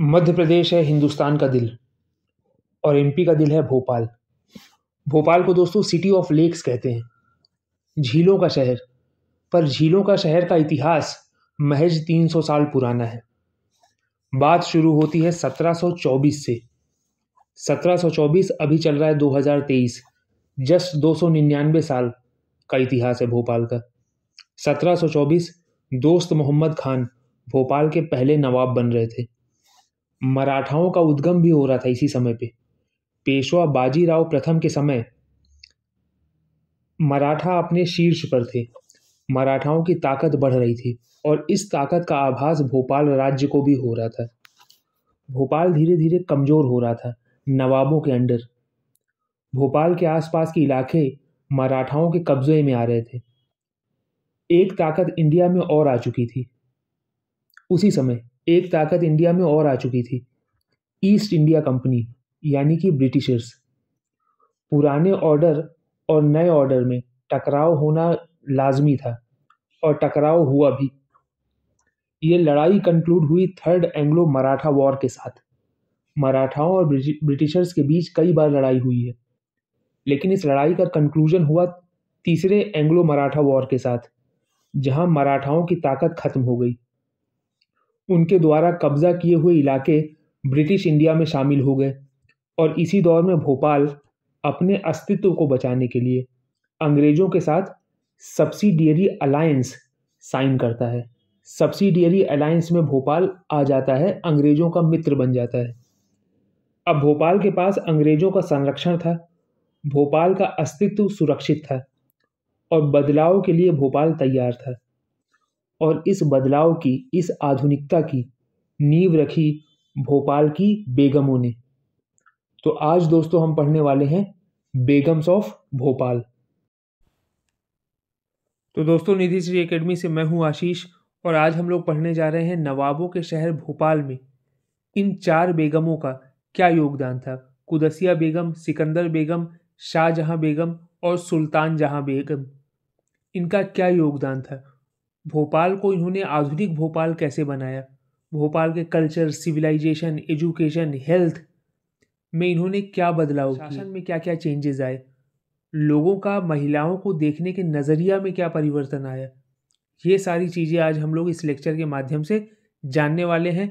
मध्य प्रदेश है हिंदुस्तान का दिल और एमपी का दिल है भोपाल भोपाल को दोस्तों सिटी ऑफ लेक्स कहते हैं झीलों का शहर पर झीलों का शहर का इतिहास महज 300 साल पुराना है बात शुरू होती है 1724 से 1724 अभी चल रहा है 2023 जस्ट दो सौ साल का इतिहास है भोपाल का 1724 दोस्त मोहम्मद खान भोपाल के पहले नवाब बन रहे थे मराठाओं का उद्गम भी हो रहा था इसी समय पे पेशवा बाजीराव प्रथम के समय मराठा अपने शीर्ष पर थे मराठाओं की ताकत बढ़ रही थी और इस ताकत का आभास भोपाल राज्य को भी हो रहा था भोपाल धीरे धीरे कमज़ोर हो रहा था नवाबों के अंडर भोपाल के आसपास के इलाके मराठाओं के कब्जे में आ रहे थे एक ताकत इंडिया में और आ चुकी थी उसी समय एक ताकत इंडिया में और आ चुकी थी ईस्ट इंडिया कंपनी यानी कि ब्रिटिशर्स पुराने ऑर्डर और नए ऑर्डर में टकराव होना लाजमी था और टकराव हुआ भी ये लड़ाई कंक्लूड हुई थर्ड एंग्लो मराठा वॉर के साथ मराठाओं और ब्रिटिशर्स के बीच कई बार लड़ाई हुई है लेकिन इस लड़ाई का कंक्लूजन हुआ तीसरे एंग्लो मराठा वॉर के साथ जहां मराठाओं की ताकत खत्म हो गई उनके द्वारा कब्जा किए हुए इलाके ब्रिटिश इंडिया में शामिल हो गए और इसी दौर में भोपाल अपने अस्तित्व को बचाने के लिए अंग्रेज़ों के साथ सब्सिडियरी अलायंस साइन करता है सब्सिडियरी अलायंस में भोपाल आ जाता है अंग्रेज़ों का मित्र बन जाता है अब भोपाल के पास अंग्रेज़ों का संरक्षण था भोपाल का अस्तित्व सुरक्षित था और बदलाव के लिए भोपाल तैयार था और इस बदलाव की इस आधुनिकता की नींव रखी भोपाल की बेगमों ने तो आज दोस्तों हम पढ़ने वाले हैं बेगम्स ऑफ भोपाल तो दोस्तों निधि श्री एकेडमी से मैं हूं आशीष और आज हम लोग पढ़ने जा रहे हैं नवाबों के शहर भोपाल में इन चार बेगमों का क्या योगदान था कुदसिया बेगम सिकंदर बेगम शाहजहां बेगम और सुल्तान जहां बेगम इनका क्या योगदान था भोपाल को इन्होंने आधुनिक भोपाल कैसे बनाया भोपाल के कल्चर सिविलाइजेशन एजुकेशन हेल्थ में इन्होंने क्या बदलाव शासन में क्या क्या चेंजेस आए लोगों का महिलाओं को देखने के नज़रिया में क्या परिवर्तन आया ये सारी चीज़ें आज हम लोग इस लेक्चर के माध्यम से जानने वाले हैं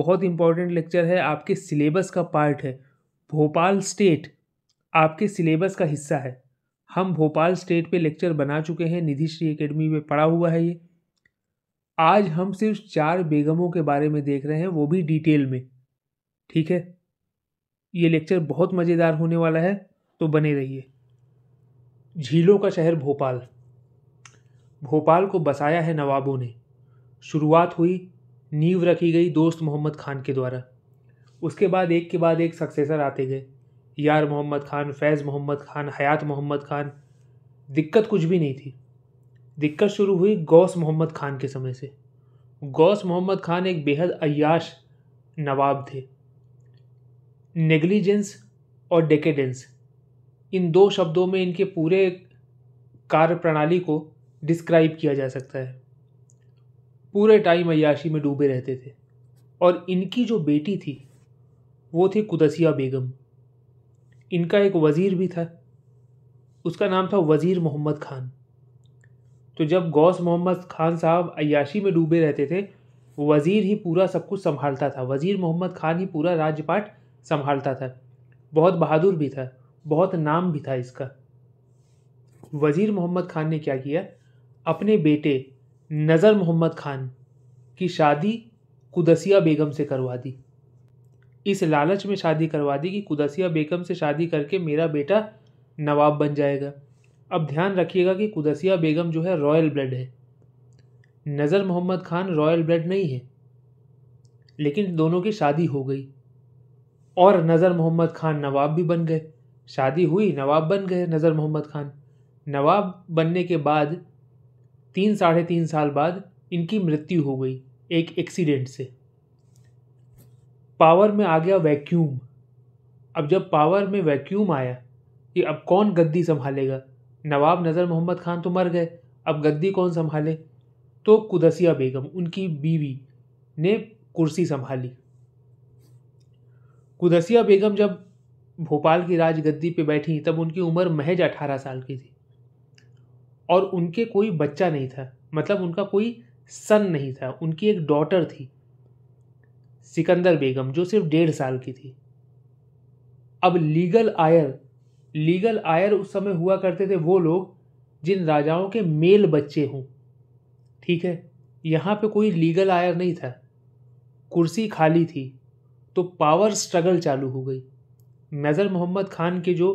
बहुत इंपॉर्टेंट लेक्चर है आपके सिलेबस का पार्ट है भोपाल स्टेट आपके सिलेबस का हिस्सा है हम भोपाल स्टेट पे लेक्चर बना चुके हैं निधि श्री एकेडमी में पढ़ा हुआ है ये आज हम सिर्फ चार बेगमों के बारे में देख रहे हैं वो भी डिटेल में ठीक है ये लेक्चर बहुत मज़ेदार होने वाला है तो बने रहिए झीलों का शहर भोपाल भोपाल को बसाया है नवाबों ने शुरुआत हुई नींव रखी गई दोस्त मोहम्मद खान के द्वारा उसके बाद एक के बाद एक सक्सेसर आते गए यार मोहम्मद खान फैज़ मोहम्मद खान हयात मोहम्मद खान दिक्कत कुछ भी नहीं थी दिक्कत शुरू हुई गौस मोहम्मद खान के समय से गौस मोहम्मद खान एक बेहद अयाश नवाब थे नेग्लिजेंस और डेकेडेंस इन दो शब्दों में इनके पूरे कार्य प्रणाली को डिस्क्राइब किया जा सकता है पूरे टाइम अयाशी में डूबे रहते थे और इनकी जो बेटी थी वो थी कुदसिया बेगम इनका एक वज़ीर भी था उसका नाम था वज़ीर मोहम्मद खान तो जब गौस मोहम्मद खान साहब अयाशी में डूबे रहते थे वज़ीर ही पूरा सब कुछ संभालता था वज़ीर मोहम्मद खान ही पूरा राज्यपाट संभालता था बहुत बहादुर भी था बहुत नाम भी था इसका वज़ीर मोहम्मद खान ने क्या किया अपने बेटे नज़र मोहम्मद खान की शादी कुदसिया बेगम से करवा दी इस लालच में शादी करवा दी कि कुदसिया बेगम से शादी करके मेरा बेटा नवाब बन जाएगा अब ध्यान रखिएगा कि कुदसिया बेगम जो है रॉयल ब्लड है नज़र मोहम्मद खान रॉयल ब्लड नहीं है लेकिन दोनों की शादी हो गई और नज़र मोहम्मद खान नवाब भी बन गए शादी हुई नवाब बन गए नज़र मोहम्मद खान नवाब बनने के बाद तीन साढ़े तीन साल बाद इनकी मृत्यु हो गई एक एक्सीडेंट से पावर में आ गया वैक्यूम अब जब पावर में वैक्यूम आया कि अब कौन गद्दी संभालेगा नवाब नज़र मोहम्मद ख़ान तो मर गए अब गद्दी कौन संभाले तो कुदसिया बेगम उनकी बीवी ने कुर्सी संभाली कुदसिया बेगम जब भोपाल की राजगद्दी पे बैठी तब उनकी उम्र महज अठारह साल की थी और उनके कोई बच्चा नहीं था मतलब उनका कोई सन नहीं था उनकी एक डॉटर थी सिकंदर बेगम जो सिर्फ डेढ़ साल की थी अब लीगल आयर लीगल आयर उस समय हुआ करते थे वो लोग जिन राजाओं के मेल बच्चे हों ठीक है यहाँ पे कोई लीगल आयर नहीं था कुर्सी खाली थी तो पावर स्ट्रगल चालू हो गई नज़र मोहम्मद खान के जो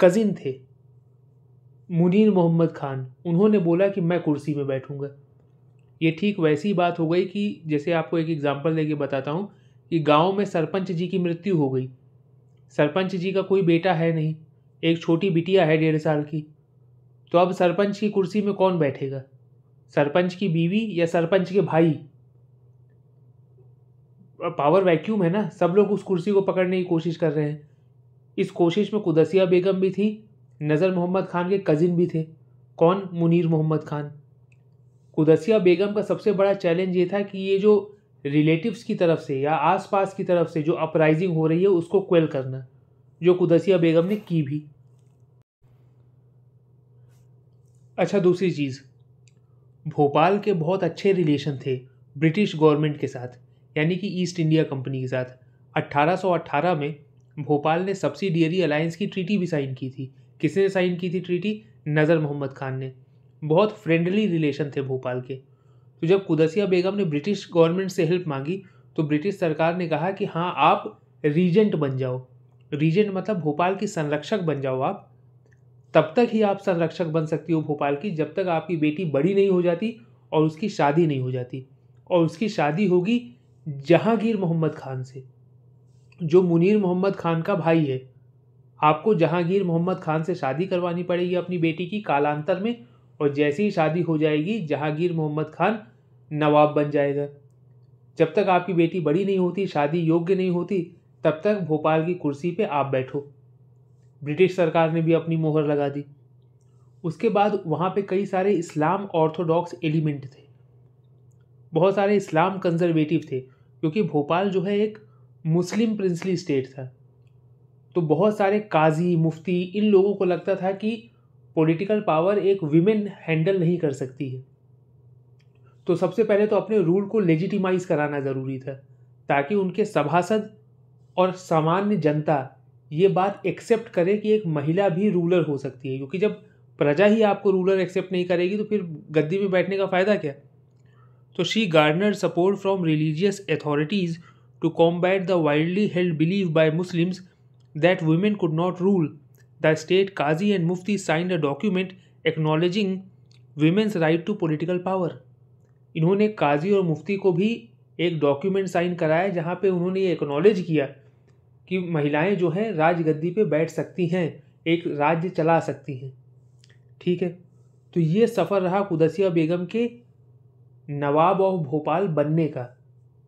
कज़िन थे मुनीर मोहम्मद खान उन्होंने बोला कि मैं कुर्सी में बैठूंगा ये ठीक वैसी बात हो गई कि जैसे आपको एक एग्ज़ाम्पल देके बताता हूँ कि गांव में सरपंच जी की मृत्यु हो गई सरपंच जी का कोई बेटा है नहीं एक छोटी बिटिया है डेढ़ साल की तो अब सरपंच की कुर्सी में कौन बैठेगा सरपंच की बीवी या सरपंच के भाई पावर वैक्यूम है ना सब लोग उस कुर्सी को पकड़ने की कोशिश कर रहे हैं इस कोशिश में कुदसिया बेगम भी थी नज़र मोहम्मद खान के कज़िन भी थे कौन मुनीर मोहम्मद खान कुदसिया बेगम का सबसे बड़ा चैलेंज ये था कि ये जो रिलेटिव्स की तरफ से या आसपास की तरफ से जो अपराइजिंग हो रही है उसको क्वेल करना जो कुदसिया बेगम ने की भी अच्छा दूसरी चीज़ भोपाल के बहुत अच्छे रिलेशन थे ब्रिटिश गवर्नमेंट के साथ यानी कि ईस्ट इंडिया कंपनी के साथ 1818 में भोपाल ने सब्सिडियरी अलायंस की ट्रीटी भी साइन की थी किसने साइन की थी ट्रीटी नज़र मोहम्मद खान ने बहुत फ्रेंडली रिलेशन थे भोपाल के तो जब कुदसिया बेगम ने ब्रिटिश गवर्नमेंट से हेल्प मांगी तो ब्रिटिश सरकार ने कहा कि हाँ आप रीजेंट बन जाओ रीजेंट मतलब भोपाल की संरक्षक बन जाओ आप तब तक ही आप संरक्षक बन सकती हो भोपाल की जब तक आपकी बेटी बड़ी नहीं हो जाती और उसकी शादी नहीं हो जाती और उसकी शादी होगी जहांगीर मोहम्मद खान से जो मुनीर मोहम्मद खान का भाई है आपको जहांगीर मोहम्मद खान से शादी करवानी पड़ेगी अपनी बेटी की कालांतर में और जैसे ही शादी हो जाएगी जहांगीर मोहम्मद खान नवाब बन जाएगा जब तक आपकी बेटी बड़ी नहीं होती शादी योग्य नहीं होती तब तक भोपाल की कुर्सी पे आप बैठो ब्रिटिश सरकार ने भी अपनी मोहर लगा दी उसके बाद वहाँ पे कई सारे इस्लाम ऑर्थोडॉक्स एलिमेंट थे बहुत सारे इस्लाम कंजर्वेटिव थे क्योंकि भोपाल जो है एक मुस्लिम प्रिंसली स्टेट था तो बहुत सारे काजी मुफ्ती इन लोगों को लगता था कि पॉलिटिकल पावर एक विमेन हैंडल नहीं कर सकती है तो सबसे पहले तो अपने रूल को लेजिटिमाइज कराना ज़रूरी था ताकि उनके सभासद और सामान्य जनता ये बात एक्सेप्ट करे कि एक महिला भी रूलर हो सकती है क्योंकि जब प्रजा ही आपको रूलर एक्सेप्ट नहीं करेगी तो फिर गद्दी में बैठने का फ़ायदा क्या तो she garnered support from religious authorities to combat the wildly held believe by Muslims that women could not rule the state Qazi and Mufti sign a document acknowledging women's right to political power इन्होंने काजी और मुफ्ती को भी एक document sign कराया जहाँ पे उन्होंने ये एक्नॉलेज किया कि महिलाएं जो हैं राजगद्दी पे बैठ सकती हैं एक राज्य चला सकती हैं ठीक है तो ये सफ़र रहा कुदसिया बेगम के नवाब ऑफ भोपाल बनने का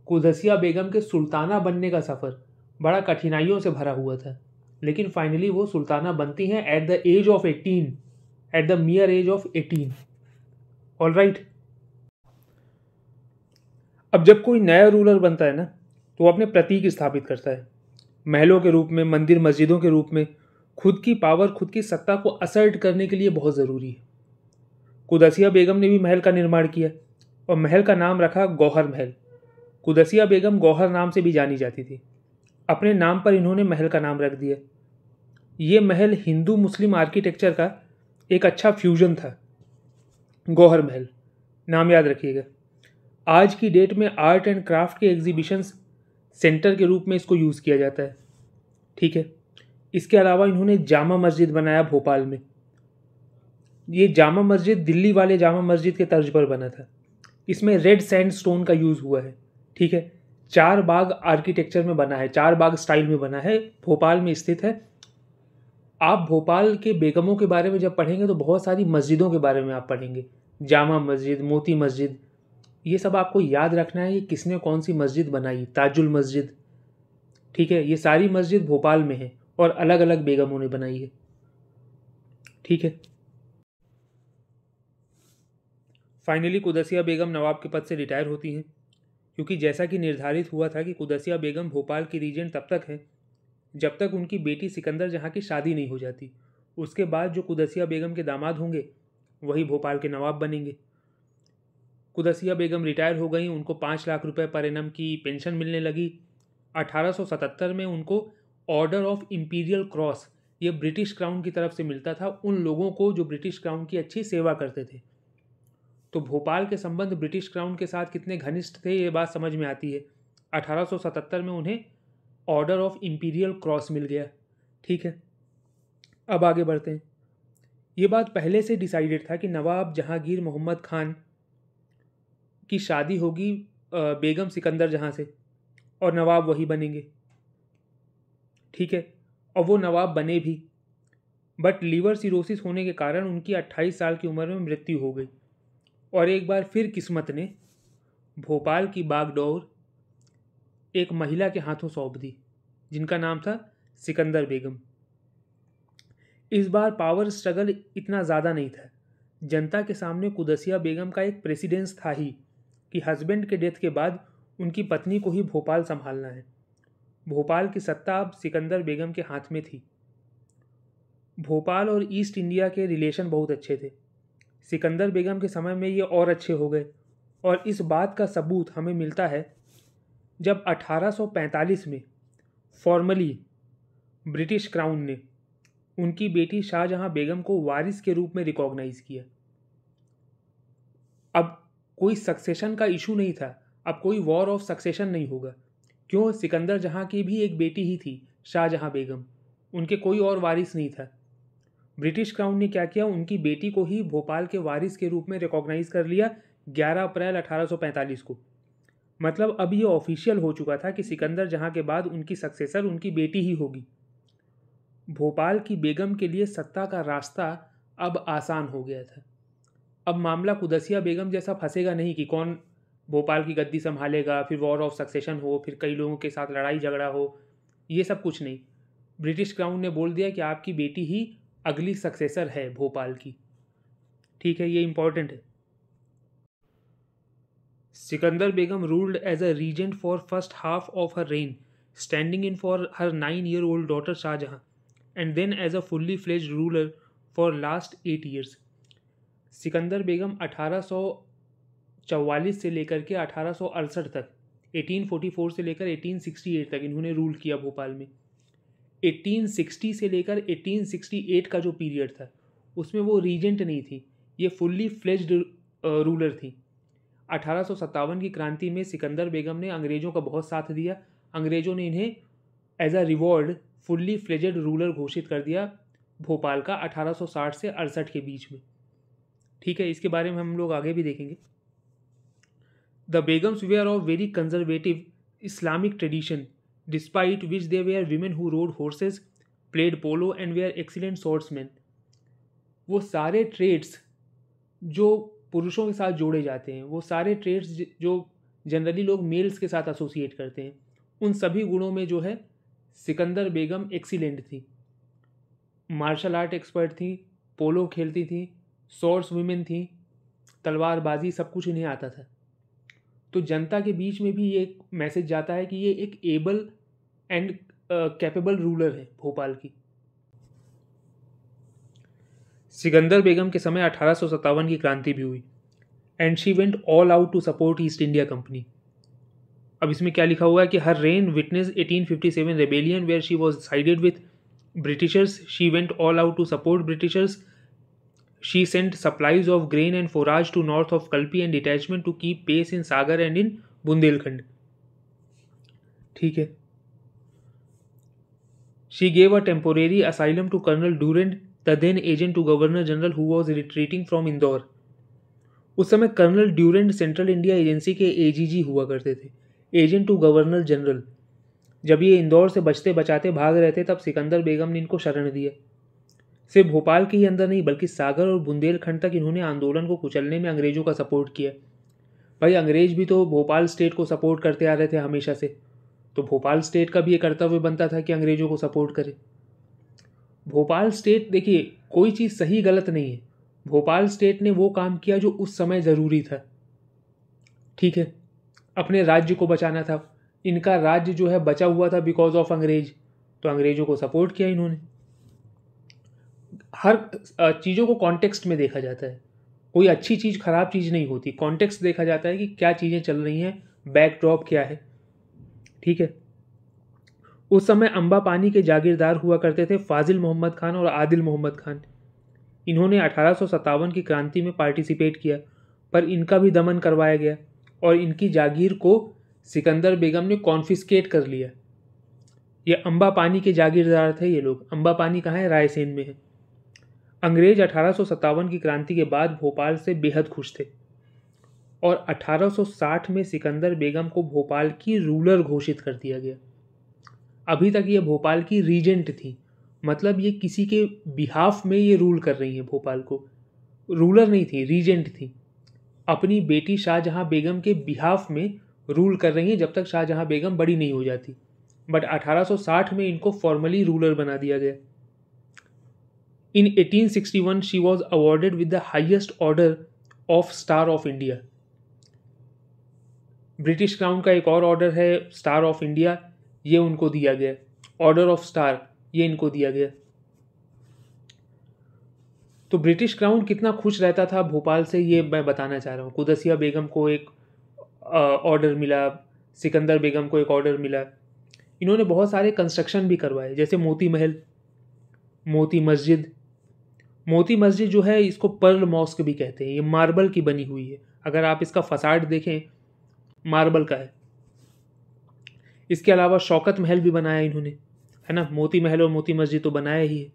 कुदसिया बेगम के सुल्ताना बनने का सफ़र बड़ा कठिनाइयों से भरा हुआ था लेकिन फाइनली वो सुल्ताना बनती हैं at the age of eighteen at the mere age of eighteen all right अब जब कोई नया रूलर बनता है ना तो वो अपने प्रतीक स्थापित करता है महलों के रूप में मंदिर मस्जिदों के रूप में खुद की पावर खुद की सत्ता को असर्ट करने के लिए बहुत ज़रूरी है कुदसिया बेगम ने भी महल का निर्माण किया और महल का नाम रखा गौहर महल कुदसिया बेगम गौहर नाम से भी जानी जाती थी अपने नाम पर इन्होंने महल का नाम रख दिया ये महल हिंदू मुस्लिम आर्किटेक्चर का एक अच्छा फ्यूजन था गौहर महल नाम याद रखिएगा आज की डेट में आर्ट एंड क्राफ्ट के एग्जीबिशंस सेंटर के रूप में इसको यूज़ किया जाता है ठीक है इसके अलावा इन्होंने जामा मस्जिद बनाया भोपाल में ये जामा मस्जिद दिल्ली वाले जामा मस्जिद के तर्ज पर बना था इसमें रेड सैंड स्टोन का यूज़ हुआ है ठीक है चार बाग आर्किटेक्चर में बना है चार बाग स्टाइल में बना है भोपाल में स्थित है आप भोपाल के बेगमों के बारे में जब पढ़ेंगे तो बहुत सारी मस्जिदों के बारे में आप पढ़ेंगे जामा मस्जिद मोती मस्जिद ये सब आपको याद रखना है कि किसने कौन सी मस्जिद बनाई ताजुल मस्जिद ठीक है ये सारी मस्जिद भोपाल में है और अलग अलग बेगमों ने बनाई है ठीक है फाइनली कुदसिया बेगम नवाब के पद से रिटायर होती हैं क्योंकि जैसा कि निर्धारित हुआ था कि कुदसिया बेगम भोपाल की रीजेंट तब तक है जब तक उनकी बेटी सिकंदर जहाँ की शादी नहीं हो जाती उसके बाद जो कुदसिया बेगम के दामाद होंगे वही भोपाल के नवाब बनेंगे कुदसिया बेगम रिटायर हो गई उनको पाँच लाख रुपए पर एनम की पेंशन मिलने लगी 1877 में उनको ऑर्डर ऑफ इम्पीरियल क्रॉस ये ब्रिटिश क्राउन की तरफ से मिलता था उन लोगों को जो ब्रिटिश क्राउन की अच्छी सेवा करते थे तो भोपाल के संबंध ब्रिटिश क्राउन के साथ कितने घनिष्ठ थे ये बात समझ में आती है 1877 में उन्हें ऑर्डर ऑफ इम्पीरियल क्रॉस मिल गया ठीक है अब आगे बढ़ते हैं ये बात पहले से डिसाइडेड था कि नवाब जहांगीर मोहम्मद खान की शादी होगी बेगम सिकंदर जहाँ से और नवाब वही बनेंगे ठीक है और वो नवाब बने भी बट लीवर सिरोसिस होने के कारण उनकी 28 साल की उम्र में मृत्यु हो गई और एक बार फिर किस्मत ने भोपाल की बागडोर एक महिला के हाथों सौंप दी जिनका नाम था सिकंदर बेगम इस बार पावर स्ट्रगल इतना ज़्यादा नहीं था जनता के सामने कुदसिया बेगम का एक प्रेसिडेंस था ही कि हस्बैंड के डेथ के बाद उनकी पत्नी को ही भोपाल संभालना है भोपाल की सत्ता अब सिकंदर बेगम के हाथ में थी भोपाल और ईस्ट इंडिया के रिलेशन बहुत अच्छे थे सिकंदर बेगम के समय में ये और अच्छे हो गए और इस बात का सबूत हमें मिलता है जब 1845 में फॉर्मली ब्रिटिश क्राउन ने उनकी बेटी शाहजहां बेगम को वारिस के रूप में रिकॉग्नाइज किया अब कोई सक्सेशन का इशू नहीं था अब कोई वॉर ऑफ सक्सेशन नहीं होगा क्यों सिकंदर जहाँ की भी एक बेटी ही थी शाहजहाँ बेगम उनके कोई और वारिस नहीं था ब्रिटिश क्राउन ने क्या किया उनकी बेटी को ही भोपाल के वारिस के रूप में रिकॉग्नाइज कर लिया 11 अप्रैल 1845 को मतलब अब ये ऑफिशियल हो चुका था कि सिकंदर जहाँ के बाद उनकी सक्सेसर उनकी बेटी ही होगी भोपाल की बेगम के लिए सत्ता का रास्ता अब आसान हो गया था अब मामला कुदसिया बेगम जैसा फंसेगा नहीं कि कौन भोपाल की गद्दी संभालेगा फिर वॉर ऑफ सक्सेशन हो फिर कई लोगों के साथ लड़ाई झगड़ा हो ये सब कुछ नहीं ब्रिटिश क्राउन ने बोल दिया कि आपकी बेटी ही अगली सक्सेसर है भोपाल की ठीक है ये इम्पोर्टेंट है Sikandar Begum ruled as a regent for first half of her reign standing in for her nine year old daughter Shahjahan and then as a fully fledge ruler for last eight years Sikandar Begum अठारह से लेकर के अठारह तक 1844 से लेकर 1868 तक इन्होंने रूल किया भोपाल में 1860 से लेकर 1868 का जो पीरियड था उसमें वो रीजेंट नहीं थी ये फुल्ली फ्लेज्ड रूलर थी अठारह की क्रांति में सिकंदर बेगम ने अंग्रेज़ों का बहुत साथ दिया अंग्रेज़ों ने इन्हें as a reward fully fledged ruler घोषित कर दिया भोपाल का 1860 से अड़सठ के बीच में ठीक है इसके बारे में हम लोग आगे भी देखेंगे the Begums way are of very conservative Islamic tradition despite which they way are women who wrote horse's played polo and way are excellent man वो सारे ट्रेड्स जो पुरुषों के साथ जोड़े जाते हैं वो सारे ट्रेड्स जो जनरली लोग मेल्स के साथ एसोसिएट करते हैं उन सभी गुणों में जो है सिकंदर बेगम एक्सीलेंट थी मार्शल आर्ट एक्सपर्ट थी पोलो खेलती थी सोर्स वुमेन थी तलवारबाजी सब कुछ इन्हें आता था तो जनता के बीच में भी ये मैसेज जाता है कि ये एक एबल एंड कैपेबल रूलर है भोपाल की सिकंदर बेगम के समय अठारह की क्रांति भी हुई and she went all out to support East India Company अब इसमें क्या लिखा हुआ है कि her reign witness 1857 rebellion where she was sided with Britishers she went all out to support Britishers She sent supplies of grain and forage to north of Kalpi and detachment to keep pace in Sagar and in Bundelkhand. ठीक है She gave a temporary asylum to Colonel Durand, the then agent to Governor General who was retreating from Indore. उस समय colonel Durand central India agency के AGG हुआ करते थे agent to governor general जब ये इंदौर से बचते बचाते भाग रहे थे तब सिकंदर बेगम ने इनको शरण दिया सिर्फ भोपाल के ही अंदर नहीं बल्कि सागर और बुंदेलखंड तक इन्होंने आंदोलन को कुचलने में अंग्रेज़ों का सपोर्ट किया भाई अंग्रेज भी तो भोपाल स्टेट को सपोर्ट करते आ रहे थे हमेशा से तो भोपाल स्टेट का भी ये कर्तव्य बनता था कि अंग्रेज़ों को सपोर्ट करे भोपाल स्टेट देखिए कोई चीज़ सही गलत नहीं है भोपाल स्टेट ने वो काम किया जो उस समय ज़रूरी था ठीक है अपने राज्य को बचाना था इनका राज्य जो है बचा हुआ था बिकॉज ऑफ अंग्रेज तो अंग्रेज़ों को सपोर्ट किया इन्होंने हर चीज़ों को कॉन्टेक्स्ट में देखा जाता है कोई अच्छी चीज़ खराब चीज़ नहीं होती कॉन्टेक्स्ट देखा जाता है कि क्या चीज़ें चल रही हैं बैकड्रॉप क्या है ठीक है उस समय अम्बा पानी के जागीरदार हुआ करते थे फाजिल मोहम्मद खान और आदिल मोहम्मद खान इन्होंने अठारह की क्रांति में पार्टिसिपेट किया पर इनका भी दमन करवाया गया और इनकी जागीर को सिकंदर बेगम ने कॉन्फिस्केट कर लिया ये अम्बा पानी के जागीरदार थे ये लोग अम्बा पानी कहाँ है रायसेन में है अंग्रेज अठारह की क्रांति के बाद भोपाल से बेहद खुश थे और 1860 में सिकंदर बेगम को भोपाल की रूलर घोषित कर दिया गया अभी तक ये भोपाल की रीजेंट थी मतलब ये किसी के बिहाफ में ये रूल कर रही हैं भोपाल को रूलर नहीं थी रीजेंट थी अपनी बेटी शाहजहाँ बेगम के बिहाफ में रूल कर रही हैं जब तक शाहजहाँ बेगम बड़ी नहीं हो जाती बट 1860 में इनको फॉर्मली रूलर बना दिया गया In 1861, she was awarded with the highest order of Star of India. British crown का एक और ऑर्डर है स्टार ऑफ इंडिया ये उनको दिया गया ऑर्डर ऑफ स्टार ये इनको दिया गया तो ब्रिटिश क्राउन कितना खुश रहता था भोपाल से ये मैं बताना चाह रहा हूँ कुदसिया बेगम को एक ऑर्डर मिला सिकंदर बेगम को एक ऑर्डर मिला इन्होंने बहुत सारे कंस्ट्रक्शन भी करवाए जैसे मोती महल मोती मस्जिद मोती मस्जिद जो है इसको पर्ल मॉस्क भी कहते हैं ये मार्बल की बनी हुई है अगर आप इसका फसाड देखें मार्बल का है इसके अलावा शौकत महल भी बनाया इन्होंने है ना मोती महल और मोती मस्जिद तो बनाया ही है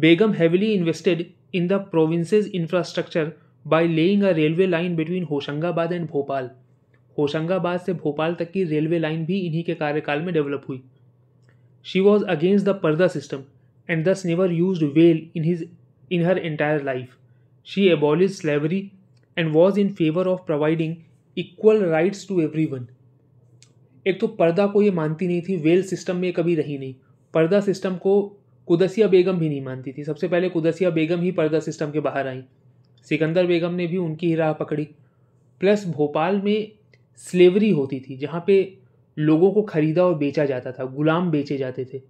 Begum heavily invested in the provinces infrastructure by laying a railway line between Hoshangabad and Bhopal Hoshangabad से भोपाल तक की रेलवे लाइन भी इन्हीं के कार्यकाल में डेवलप हुई she was against the purdah system and thus never used veil in his in her entire life. She abolished slavery and was in favor of providing equal rights to everyone. एक तो पर्दा को ये मानती नहीं थी वेल सिस्टम में कभी रही नहीं पर्दा सिस्टम को कुदसिया बेगम भी नहीं मानती थी सबसे पहले कुदसिया बेगम ही पर्दा सिस्टम के बाहर आई सिकंदर बेगम ने भी उनकी ही राह पकड़ी प्लस भोपाल में स्लेवरी होती थी जहाँ पे लोगों को ख़रीदा और बेचा जाता था गुलाम बेचे जाते थे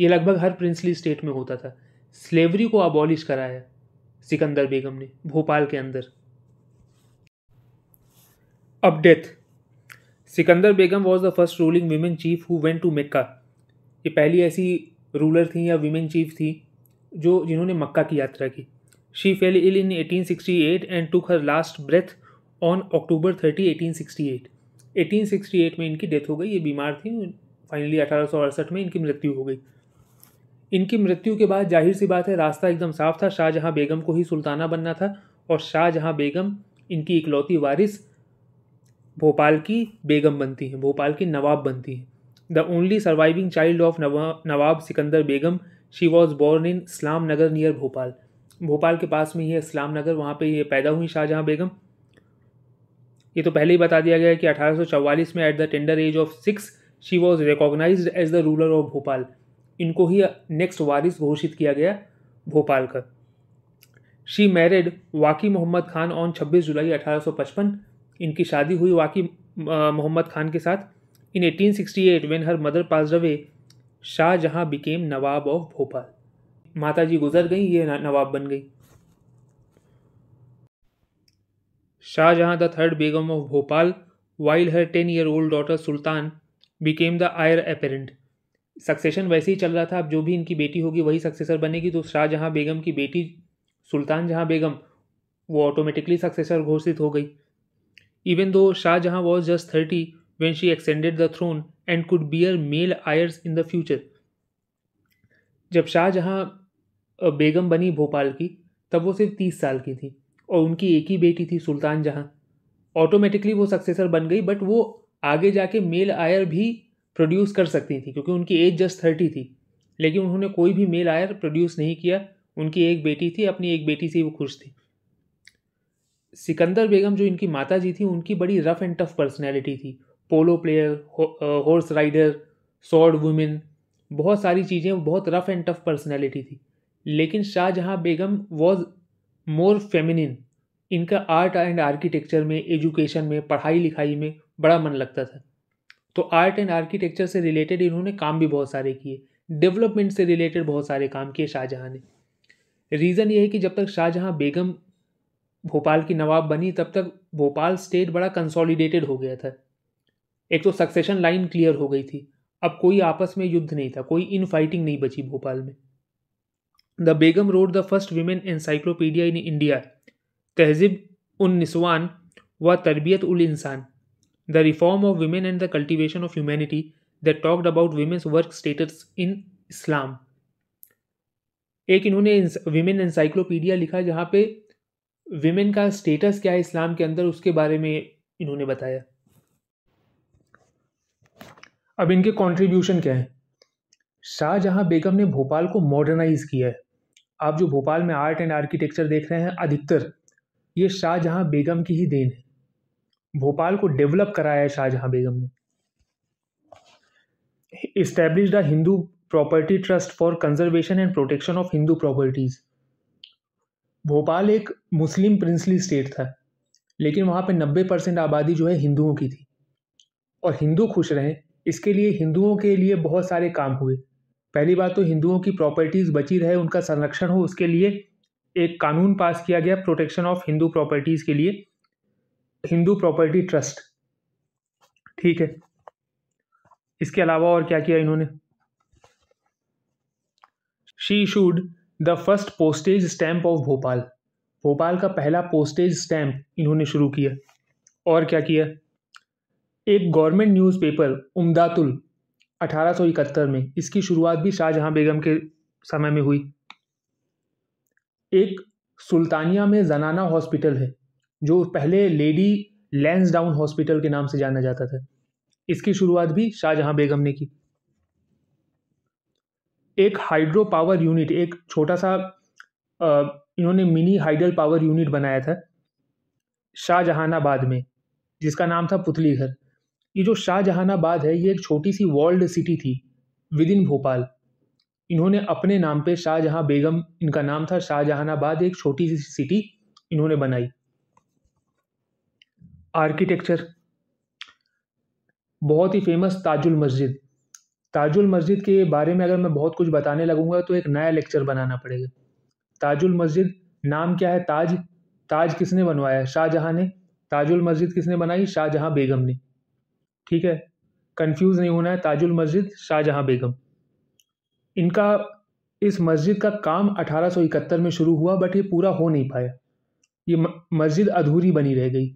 ये लगभग हर प्रिंसली स्टेट में होता था स्लेवरी को अबॉलिश कराया सिकंदर बेगम ने भोपाल के अंदर अब death Sikandar Begum was the first ruling women chief who went to Mecca ये पहली ऐसी रूलर थी या वीमेन चीफ थी जो जिन्होंने मक्का की यात्रा की she fell ill in 1868 and took her last breath on October 30 1868 1868 में इनकी डेथ हो गई ये बीमार थी फाइनली अठारह में इनकी मृत्यु हो गई इनकी मृत्यु के बाद जाहिर सी बात है रास्ता एकदम साफ था शाहजहाँ बेगम को ही सुल्ताना बनना था और शाहजहाँ बेगम इनकी इकलौती वारिस भोपाल की बेगम बनती हैं भोपाल की नवाब बनती हैं the only surviving child of Nawab Sikandar Begum she was born in Islam Nagar near Bhopal Bhopal के पास में ही है इस्लाम नगर वहाँ पे ये पैदा हुई शाहजहाँ बेगम ये तो पहले ही बता दिया गया है कि 1844 में at the tender age of six she was recognize as the ruler of Bhopal इनको ही नेक्स्ट वारिस घोषित किया गया भोपाल का she married Baqi Mohammad Khan on 26 July 1855 इनकी शादी हुई वाकी मोहम्मद खान के साथ इन 1868 when her mother pass away Shahjahan became Nawab of Bhopal माता जी गुजर गई ये नवाब बन गई Shahjahan the third Begum of Bhopal while her ten year old daughter Sultan became the heir apparent succession वैसे ही चल रहा था अब जो भी इनकी बेटी होगी वही सक्सेसर बनेगी तो शाहजहाँ बेगम की बेटी सुल्तान जहाँ बेगम वो ऑटोमेटिकली सक्सेसर घोषित हो गई even though Shahjahan was just thirty when she extended the throne and could bear male heirs in the future जब शाहजहाँ बेगम बनी भोपाल की तब वो सिर्फ तीस साल की थी और उनकी एक ही बेटी थी सुल्तान जहाँ ऑटोमेटिकली वो सक्सेसर बन गई बट वो आगे जाके मेल आयर भी प्रोड्यूस कर सकती थी क्योंकि उनकी एज जस्ट थर्टी थी लेकिन उन्होंने कोई भी मेल आयर प्रोड्यूस नहीं किया उनकी एक बेटी थी अपनी एक बेटी से वो खुश थी सिकंदर बेगम जो इनकी माता जी थी उनकी बड़ी रफ़ एंड टफ़ पर्सनैलिटी थी पोलो प्लेयर हो, हॉर्स राइडर सॉर्ड वुमेन बहुत सारी चीज़ें बहुत रफ़ एंड टफ़ पर्सनैलिटी थी लेकिन Shahjahan Begum was more feminine इनका आर्ट एंड आर्किटेक्चर में एजुकेशन में पढ़ाई लिखाई में बड़ा मन लगता था तो आर्ट एंड आर्किटेक्चर से रिलेटेड इन्होंने काम भी बहुत सारे किए डेवलपमेंट से रिलेटेड बहुत सारे काम किए शाहजहाँ ने रीज़न ये है कि जब तक शाहजहाँ बेगम भोपाल की नवाब बनी तब तक भोपाल स्टेट बड़ा कंसोलिडेटेड हो गया था एक तो सक्सेशन लाइन क्लियर हो गई थी अब कोई आपस में युद्ध नहीं था कोई इन फाइटिंग नहीं बची भोपाल में the Begum wrote the first women encyclopedia in India Tahzib un Niswan wa Tarbiyat ul Insan the reform of women and the cultivation of humanity the talked about women's work status in Islam एक इन्होंने विमेन एनसाइक्लोपीडिया लिखा जहाँ पे विमेन का स्टेटस क्या है इस्लाम के अंदर उसके बारे में इन्होंने बताया अब इनके कॉन्ट्रीब्यूशन क्या है शाहजहाँ बेगम ने भोपाल को मॉडर्नाइज किया है आप जो भोपाल में आर्ट एंड आर्किटेक्चर देख रहे हैं अधिकतर ये शाहजहाँ बेगम की ही देन है भोपाल को डेवलप कराया है शाहजहां बेगम ने establish the Hindu property trust for conservation and protection of Hindu properties Bhopal एक मुस्लिम प्रिंसली स्टेट था लेकिन वहाँ पे नब्बे परसेंट आबादी जो है हिंदुओं की थी और हिंदू खुश रहें इसके लिए हिंदुओं के लिए बहुत सारे काम हुए पहली बात तो हिंदुओं की प्रॉपर्टीज़ बची रहे उनका संरक्षण हो उसके लिए एक कानून पास किया गया प्रोटेक्शन ऑफ हिंदू प्रॉपर्टीज़ के लिए हिंदू प्रॉपर्टी ट्रस्ट ठीक है इसके अलावा और क्या किया इन्होंने she issued the first postage stamp of Bhopal Bhopal का पहला पोस्टेज स्टैम्प इन्होंने शुरू किया और क्या किया एक गवर्नमेंट न्यूज़पेपर उमदातुल अठारह में इसकी शुरुआत भी शाहजहां बेगम के समय में हुई एक सुल्तानिया में जनाना हॉस्पिटल है जो पहले लेडी लैंस डाउन हॉस्पिटल के नाम से जाना जाता था इसकी शुरुआत भी शाहजहां बेगम ने की एक हाइड्रो पावर यूनिट एक छोटा सा इन्होंने मिनी हाइडल पावर यूनिट बनाया था शाहजहानाबाद में जिसका नाम था पुतली घर ये जो शाहजहानाबाद है ये एक छोटी सी वर्ल्ड सिटी थी विद इन भोपाल इन्होंने अपने नाम पे शाहजहां बेगम इनका नाम था शाहजहानाबाद एक छोटी सी सिटी इन्होंने बनाई आर्किटेक्चर बहुत ही फेमस ताजुल मस्जिद ताजुल मस्जिद के बारे में अगर मैं बहुत कुछ बताने लगूंगा तो एक नया लेक्चर बनाना पड़ेगा ताजुल मस्जिद नाम क्या है ताज ताज किसने बनवाया शाहजहाँ ने ताजुल मस्जिद किसने बनाई शाहजहाँ बेगम ने ठीक है कंफ्यूज नहीं होना है ताजुल मस्जिद शाहजहाँ बेगम इनका इस मस्जिद का काम 1871 में शुरू हुआ बट ये पूरा हो नहीं पाया ये मस्जिद अधूरी बनी रह गई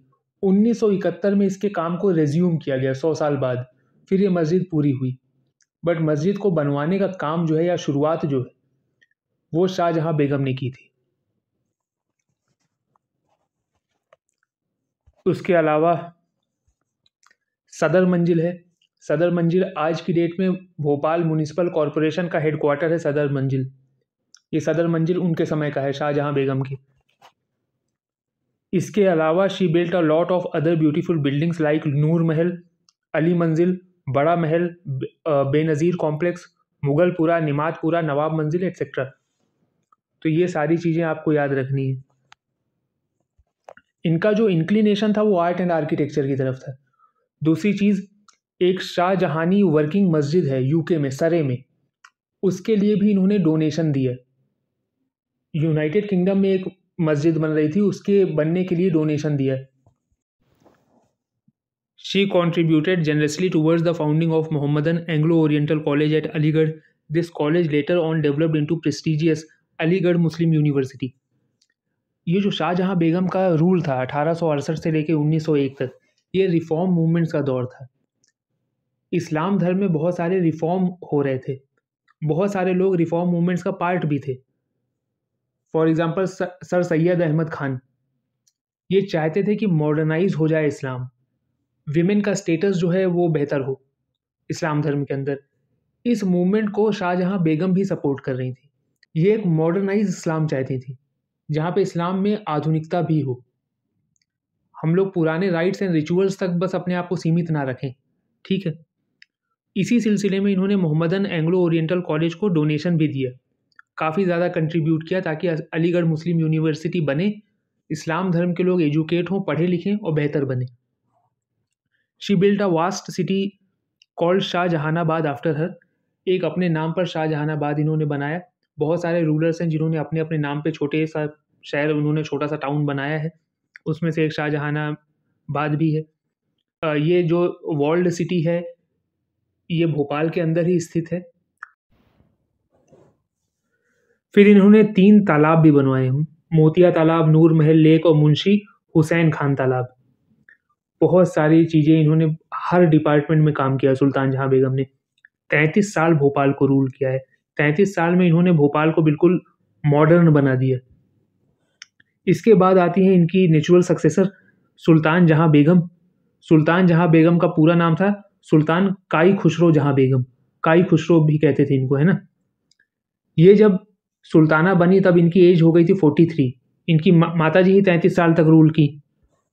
1971 में इसके काम को रेज्यूम किया गया सौ साल बाद फिर ये मस्जिद पूरी हुई बट मस्जिद को बनवाने का काम जो है या शुरुआत जो है वो शाहजहाँ बेगम ने की थी उसके अलावा सदर मंजिल है सदर मंजिल आज की डेट में भोपाल म्यूनिसिपल कॉरपोरेशन का हेडक्वार्टर है सदर मंजिल ये सदर मंजिल उनके समय का है शाहजहाँ बेगम की इसके अलावा she built a lot of other beautiful buildings like Noor Mahal Ali Manzil Bada Mahal Benazir complex Mughalpura Nimatpura Nawab Manzil etcetera तो ये सारी चीज़ें आपको याद रखनी है इनका जो इंक्लिनेशन था वो आर्ट एंड आर्किटेक्चर की तरफ था दूसरी चीज़ एक शाहजहानी वर्किंग मस्जिद है यूके में सरे में उसके लिए भी इन्होंने डोनेशन दिया यूनाइटेड किंगडम में एक मस्जिद बन रही थी उसके बनने के लिए डोनेशन दिया she contributed generously towards the founding of Mohammedan Anglo Oriental college at Aligarh this college later on developed into prestigious Aligarh Muslim university ये जो शाहजहाँ बेगम का रूल था अठारह से लेकर उन्नीस तक ये रिफॉर्म मूवमेंट्स का दौर था इस्लाम धर्म में बहुत सारे रिफॉर्म हो रहे थे बहुत सारे लोग रिफॉर्म मूवमेंट्स का पार्ट भी थे for example sir Syed Ahmad Khan ये चाहते थे कि मॉडर्नाइज हो जाए इस्लाम विमेन का स्टेटस जो है वो बेहतर हो इस्लाम धर्म के अंदर इस मूवमेंट को शाहजहाँ बेगम भी सपोर्ट कर रही थी ये एक मॉडर्नाइज इस्लाम चाहती थी जहाँ पे इस्लाम में आधुनिकता भी हो हम लोग पुराने राइट्स एंड रिचुअल्स तक बस अपने आप को सीमित ना रखें ठीक है इसी सिलसिले में इन्होंने मोहम्मदन एंग्लो ओरिएंटल कॉलेज को डोनेशन भी दिया काफ़ी ज़्यादा कंट्रीब्यूट किया ताकि अलीगढ़ मुस्लिम यूनिवर्सिटी बने इस्लाम धर्म के लोग एजुकेट हों पढ़े लिखें और बेहतर बने she built a vast city called Shahjahanabad after her एक अपने नाम पर शाहजहानाबाद इन्होंने बनाया बहुत सारे रूलर्स हैं जिन्होंने अपने अपने नाम पे छोटे सा शहर उन्होंने छोटा सा टाउन बनाया है उसमें से एक शाहजहानाबाद भी है ये जो वर्ल्ड सिटी है ये भोपाल के अंदर ही स्थित है फिर इन्होंने तीन तालाब भी बनवाए हैं मोतिया तालाब नूर महल लेक और मुंशी हुसैन खान तालाब बहुत सारी चीज़ें इन्होंने हर डिपार्टमेंट में काम किया सुल्तान जहाँ बेगम ने तैंतीस साल भोपाल को रूल किया है तैंतीस साल में इन्होंने भोपाल को बिल्कुल मॉडर्न बना दिया इसके बाद आती है इनकी नेचुरल सक्सेसर सुल्तान जहाँ बेगम सुल्तान जहाँ बेगम का पूरा नाम था सुल्तान काई खुशरो जहाँ बेगम काई खुशरो भी कहते थे इनको है ना ये जब सुल्ताना बनी तब इनकी एज हो गई थी फोर्टी थ्री इनकी मा, माता जी ही तैंतीस साल तक रूल की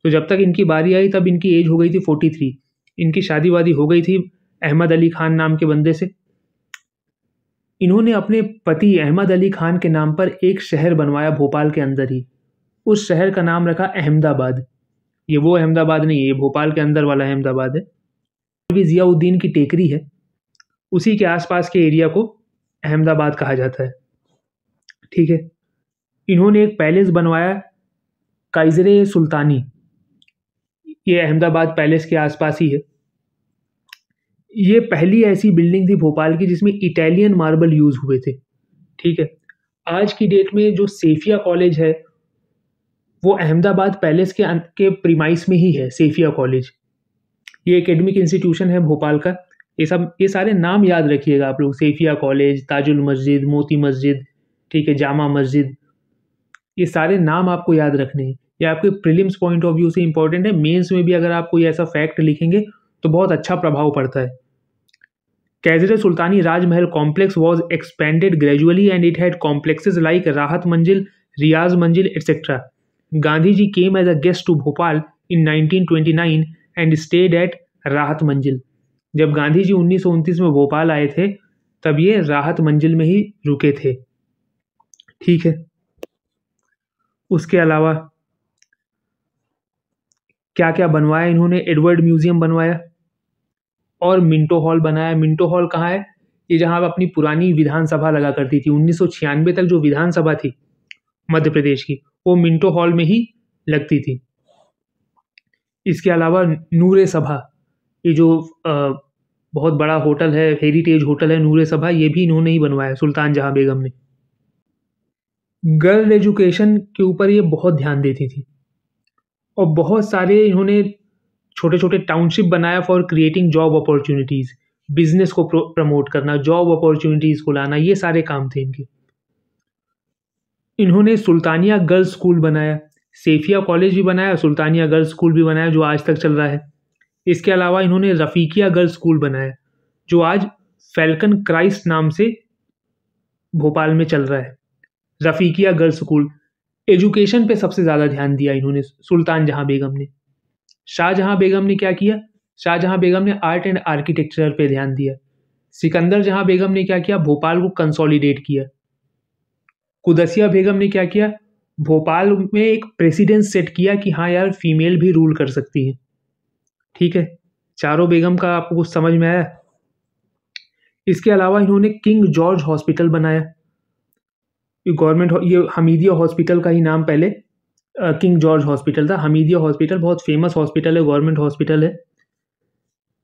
तो जब तक इनकी बारी आई तब इनकी एज हो गई थी फोर्टी थ्री इनकी शादी वादी हो गई थी अहमद अली खान नाम के बंदे से इन्होंने अपने पति अहमद अली खान के नाम पर एक शहर बनवाया भोपाल के अंदर ही उस शहर का नाम रखा अहमदाबाद ये वो अहमदाबाद नहीं है ये भोपाल के अंदर वाला अहमदाबाद है अभी ज़ियाउद्दीन की टेकरी है उसी के आसपास के एरिया को अहमदाबाद कहा जाता है ठीक है इन्होंने एक पैलेस बनवाया काइजर सुल्तानी ये अहमदाबाद पैलेस के आसपास ही है ये पहली ऐसी बिल्डिंग थी भोपाल की जिसमें इटालियन मार्बल यूज़ हुए थे ठीक है आज की डेट में जो सेफिया कॉलेज है वो अहमदाबाद पैलेस के अं-, के प्रीमाइस में ही है सेफिया कॉलेज ये एकेडमिक इंस्टीट्यूशन है भोपाल का ये सब ये सारे नाम याद रखिएगा आप लोग सेफिया कॉलेज ताजुल मस्जिद मोती मस्जिद ठीक है जामा मस्जिद ये सारे नाम आपको याद रखने हैं ये आपके प्रीलिम्स पॉइंट ऑफ व्यू से इंपॉर्टेंट है मेंस में भी अगर आप कोई ऐसा फैक्ट लिखेंगे तो बहुत अच्छा प्रभाव पड़ता है Qaiser Sultani Rajmahal complex was expanded gradually and it had complexes like Rahat Manzil Riyaz Manzil etcetera Gandhi ji came as a guest to Bhopal in nine and stayed at Rahat Manzil जब गांधी जी उन्नीस में भोपाल आए थे तब ये राहत मंजिल में ही रुके थे ठीक है उसके अलावा क्या क्या बनवाया इन्होंने एडवर्ड म्यूजियम बनवाया और मिंटो हॉल बनाया मिंटो हॉल कहाँ है ये जहाँ आप अपनी पुरानी विधानसभा लगा करती थी उन्नीस तक जो विधानसभा थी मध्य प्रदेश की वो मिंटो हॉल में ही लगती थी इसके अलावा नूरे सभा ये जो आ, बहुत बड़ा होटल है हेरिटेज होटल है नूरे सभा ये भी इन्होंने ही बनवाया सुल्तान जहाँ बेगम ने गर्ल एजुकेशन के ऊपर ये बहुत ध्यान देती थी और बहुत सारे इन्होंने छोटे छोटे टाउनशिप बनाया for creating job opportunities business को प्रमोट करना जॉब अपॉर्चुनिटीज़ को लाना ये सारे काम थे इनके इन्होंने सुल्तानिया गर्ल्स स्कूल बनाया सेफिया कॉलेज भी बनाया सुल्तानिया गर्ल्स स्कूल भी बनाया जो आज तक चल रहा है इसके अलावा इन्होंने रफ़ीकिया गर्ल्स स्कूल बनाया जो आज फैल्कन क्राइस्ट नाम से भोपाल में चल रहा है रफ़ीकिया गर्ल्स स्कूल एजुकेशन पे सबसे ज़्यादा ध्यान दिया इन्होंने सुल्तान जहां बेगम ने शाहजहां बेगम ने क्या किया शाहजहां बेगम ने आर्ट एंड आर्किटेक्चर पे ध्यान दिया सिकंदर जहां बेगम ने क्या किया भोपाल को कंसोलिडेट किया कुदसिया बेगम ने क्या किया भोपाल में एक प्रेसिडेंस सेट किया कि हाँ यार फीमेल भी रूल कर सकती है ठीक है चारों बेगम का आपको कुछ समझ में आया इसके अलावा इन्होंने किंग जॉर्ज हॉस्पिटल बनाया ये गवर्नमेंट ये हमीदिया हॉस्पिटल का ही नाम पहले किंग जॉर्ज हॉस्पिटल था हमीदिया हॉस्पिटल बहुत फेमस हॉस्पिटल है गवर्नमेंट हॉस्पिटल है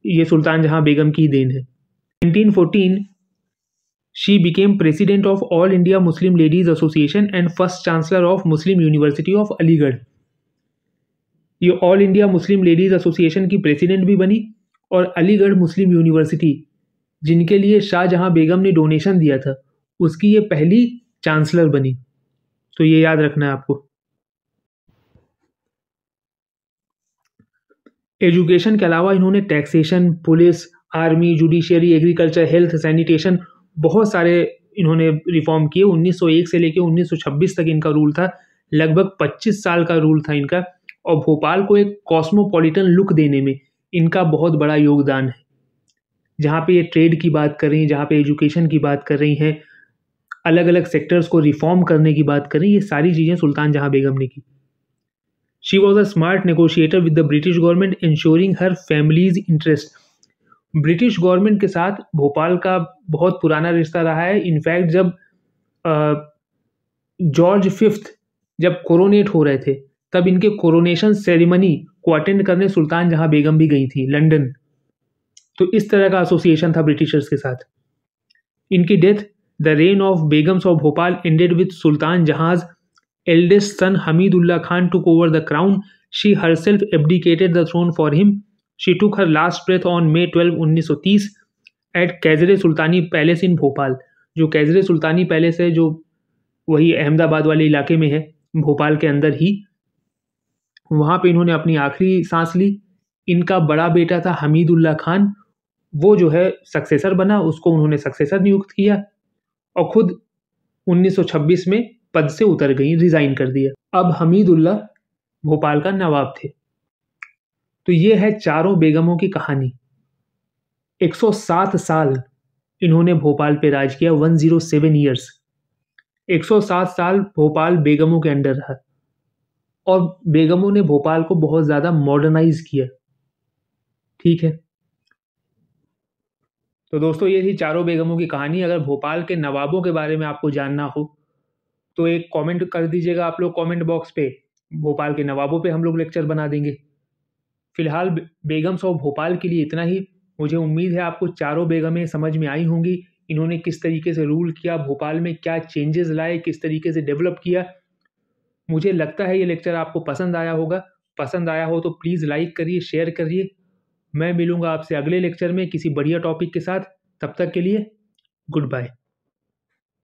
ये सुल्तान जहाँ बेगम की देन है 1914 she became president of all India Muslim ladies association and first chancellor of Muslim university of Aligarh ये all India Muslim ladies association की प्रेसिडेंट भी बनी और अलीगढ़ मुस्लिम यूनिवर्सिटी जिनके लिए शाहजहां बेगम ने डोनेशन दिया था उसकी ये पहली चांसलर बनी तो ये याद रखना है आपको एजुकेशन के अलावा इन्होंने taxation police army judiciary agriculture health sanitation बहुत सारे इन्होंने रिफॉर्म किए 1901 से लेकर 1926 तक इनका रूल था लगभग 25 साल का रूल था इनका और भोपाल को एक कॉस्मोपॉलिटन लुक देने में इनका बहुत बड़ा योगदान है जहाँ पे ये ट्रेड की बात कर रही हैं जहाँ पे एजुकेशन की बात कर रही हैं अलग अलग सेक्टर्स को रिफॉर्म करने की बात करें ये सारी चीज़ें सुल्तान जहाँ बेगम ने की she was a smart negotiator with the British government ensuring her family's interest British government के साथ भोपाल का बहुत पुराना रिश्ता रहा है इनफैक्ट जब जॉर्ज फिफ्थ जब कोरोनेट हो रहे थे तब इनके कोरोनेशन सेरेमनी को अटेंड करने सुल्तान जहाँ बेगम भी गई थी लंदन तो इस तरह का एसोसिएशन था ब्रिटिशर्स के साथ इनकी death the reign of begums of Bhopal ended with Sultan Jahan eldest son Hamidullah Khan took over the crown she herself abdicated the throne for him she took her last breath on May twelve उन्नीस सौ तीस at Qaisare Sultani palace in Bhopal जो Qaisare Sultani palace है जो वही अहमदाबाद वाले इलाके में है भोपाल के अंदर ही वहाँ पर इन्होंने अपनी आखिरी सांस ली इनका बड़ा बेटा था हमीदुल्ला खान वो जो है सक्सेसर बना उसको उन्होंने सक्सेसर नियुक्त किया और खुद 1926 में पद से उतर गई रिजाइन कर दिया अब हमीदुल्ला भोपाल का नवाब थे तो ये है चारों बेगमों की कहानी 107 साल इन्होंने भोपाल पे राज किया 107 ईयर्स एक साल भोपाल बेगमों के अंडर रहा और बेगमों ने भोपाल को बहुत ज़्यादा मॉडर्नाइज किया ठीक है तो दोस्तों ये थी चारों बेगमों की कहानी अगर भोपाल के नवाबों के बारे में आपको जानना हो तो एक कमेंट कर दीजिएगा आप लोग कमेंट बॉक्स पे भोपाल के नवाबों पे हम लोग लेक्चर बना देंगे फ़िलहाल बेगम्स ऑफ भोपाल के लिए इतना ही मुझे उम्मीद है आपको चारों बेगमें समझ में आई होंगी इन्होंने किस तरीके से रूल किया भोपाल में क्या चेंजेस लाए किस तरीके से डेवलप किया मुझे लगता है ये लेक्चर आपको पसंद आया होगा पसंद आया हो तो प्लीज़ लाइक करिए शेयर करिए मैं मिलूँगा आपसे अगले लेक्चर में किसी बढ़िया टॉपिक के साथ तब तक के लिए गुड बाय